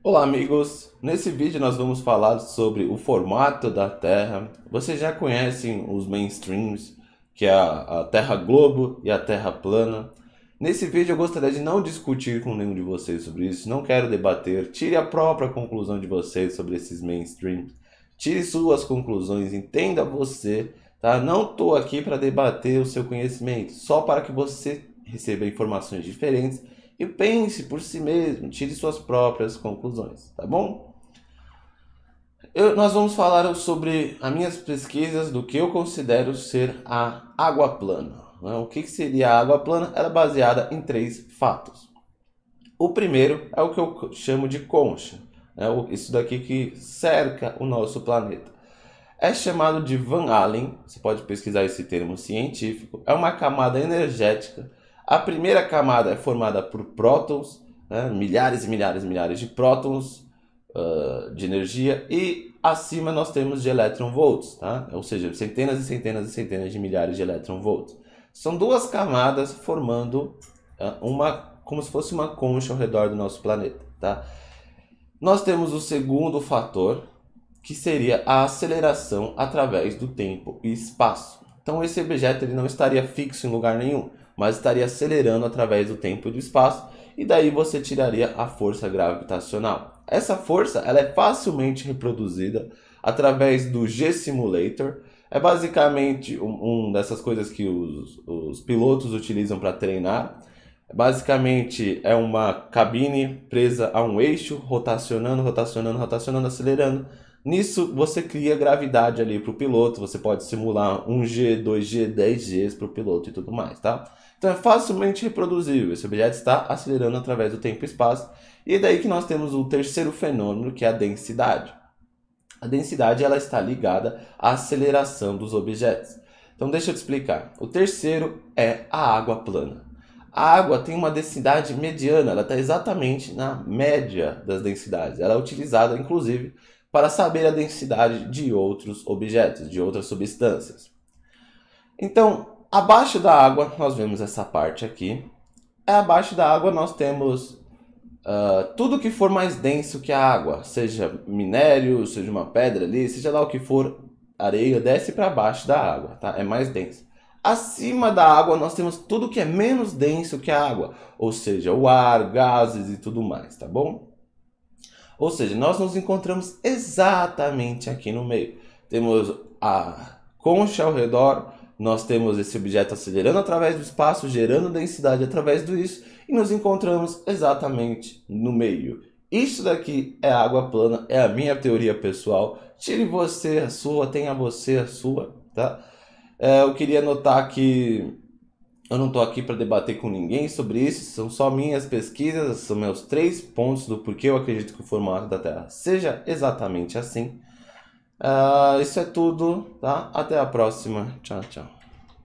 Olá amigos, nesse vídeo nós vamos falar sobre o formato da Terra. Vocês já conhecem os mainstreams, que é a Terra Globo e a Terra Plana. Nesse vídeo eu gostaria de não discutir com nenhum de vocês sobre isso, não quero debater, tire a própria conclusão de vocês sobre esses mainstreams. Tire suas conclusões, entenda você, tá? Não tô aqui para debater o seu conhecimento, só para que você receba informações diferentes e pense por si mesmo, tire suas próprias conclusões, tá bom? Eu, nós vamos falar sobre as minhas pesquisas do que eu considero ser a água plana. Né? O que, que seria a água plana? Ela é baseada em três fatos. O primeiro é o que eu chamo de concha, né? isso daqui que cerca o nosso planeta. É chamado de Van Allen, você pode pesquisar esse termo científico. É uma camada energética a primeira camada é formada por prótons, né? milhares e milhares e milhares de prótons uh, de energia, e acima nós temos de elétron volts, tá? ou seja, centenas e centenas e centenas de milhares de elétron volts. São duas camadas formando uh, uma, como se fosse uma concha ao redor do nosso planeta. Tá? Nós temos o segundo fator, que seria a aceleração através do tempo e espaço. Então esse objeto ele não estaria fixo em lugar nenhum mas estaria acelerando através do tempo e do espaço, e daí você tiraria a força gravitacional. Essa força ela é facilmente reproduzida através do G Simulator. É basicamente um, um dessas coisas que os, os pilotos utilizam para treinar. Basicamente é uma cabine presa a um eixo, rotacionando, rotacionando, rotacionando, acelerando Nisso, você cria gravidade ali para o piloto, você pode simular 1G, 2G, 10Gs para o piloto e tudo mais, tá? Então é facilmente reproduzível, esse objeto está acelerando através do tempo e espaço, e é daí que nós temos o terceiro fenômeno, que é a densidade. A densidade ela está ligada à aceleração dos objetos. Então deixa eu te explicar. O terceiro é a água plana. A água tem uma densidade mediana, ela está exatamente na média das densidades. Ela é utilizada, inclusive, para saber a densidade de outros objetos, de outras substâncias. Então, abaixo da água, nós vemos essa parte aqui. É, abaixo da água, nós temos uh, tudo que for mais denso que a água, seja minério, seja uma pedra ali, seja lá o que for, areia desce para baixo da água, tá? é mais denso. Acima da água, nós temos tudo que é menos denso que a água, ou seja, o ar, gases e tudo mais, tá bom? Ou seja, nós nos encontramos exatamente aqui no meio. Temos a concha ao redor, nós temos esse objeto acelerando através do espaço, gerando densidade através do isso, e nos encontramos exatamente no meio. Isso daqui é água plana, é a minha teoria pessoal. Tire você a sua, tenha você a sua, tá? É, eu queria notar que eu não estou aqui para debater com ninguém sobre isso, são só minhas pesquisas, são meus três pontos do porquê eu acredito que o formato da Terra seja exatamente assim. Uh, isso é tudo, tá? Até a próxima. Tchau, tchau.